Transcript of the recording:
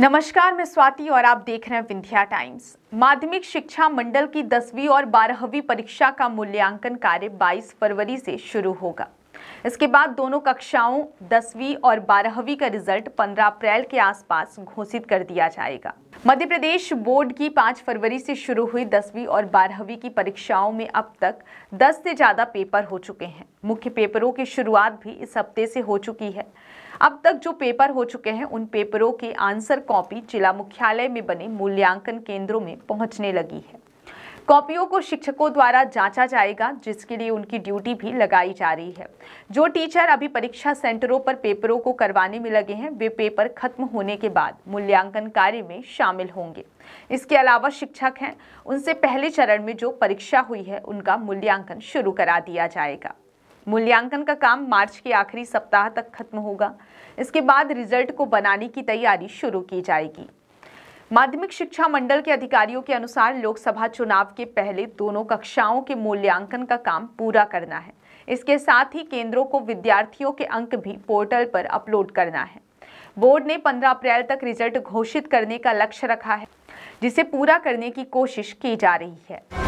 नमस्कार मैं स्वाति और आप देख रहे हैं विंध्या टाइम्स माध्यमिक शिक्षा मंडल की दसवीं और बारहवीं परीक्षा का मूल्यांकन कार्य 22 फरवरी से शुरू होगा इसके बाद दोनों कक्षाओं दसवीं और बारहवीं का रिजल्ट 15 अप्रैल के आसपास घोषित कर दिया जाएगा मध्य प्रदेश बोर्ड की 5 फरवरी से शुरू हुई दसवीं और बारहवीं की परीक्षाओं में अब तक 10 से ज़्यादा पेपर हो चुके हैं मुख्य पेपरों की शुरुआत भी इस हफ्ते से हो चुकी है अब तक जो पेपर हो चुके हैं उन पेपरों के आंसर कॉपी जिला मुख्यालय में बने मूल्यांकन केंद्रों में पहुंचने लगी है कॉपियों को शिक्षकों द्वारा जांचा जाएगा जिसके लिए उनकी ड्यूटी भी लगाई जा रही है जो टीचर अभी परीक्षा सेंटरों पर पेपरों को करवाने में लगे हैं वे पेपर खत्म होने के बाद मूल्यांकन कार्य में शामिल होंगे इसके अलावा शिक्षक हैं उनसे पहले चरण में जो परीक्षा हुई है उनका मूल्यांकन शुरू करा दिया जाएगा मूल्यांकन का काम मार्च के आखिरी सप्ताह तक खत्म होगा इसके बाद रिजल्ट को बनाने की तैयारी शुरू की जाएगी माध्यमिक शिक्षा मंडल के अधिकारियों के अनुसार लोकसभा चुनाव के पहले दोनों कक्षाओं के मूल्यांकन का काम पूरा करना है इसके साथ ही केंद्रों को विद्यार्थियों के अंक भी पोर्टल पर अपलोड करना है बोर्ड ने 15 अप्रैल तक रिजल्ट घोषित करने का लक्ष्य रखा है जिसे पूरा करने की कोशिश की जा रही है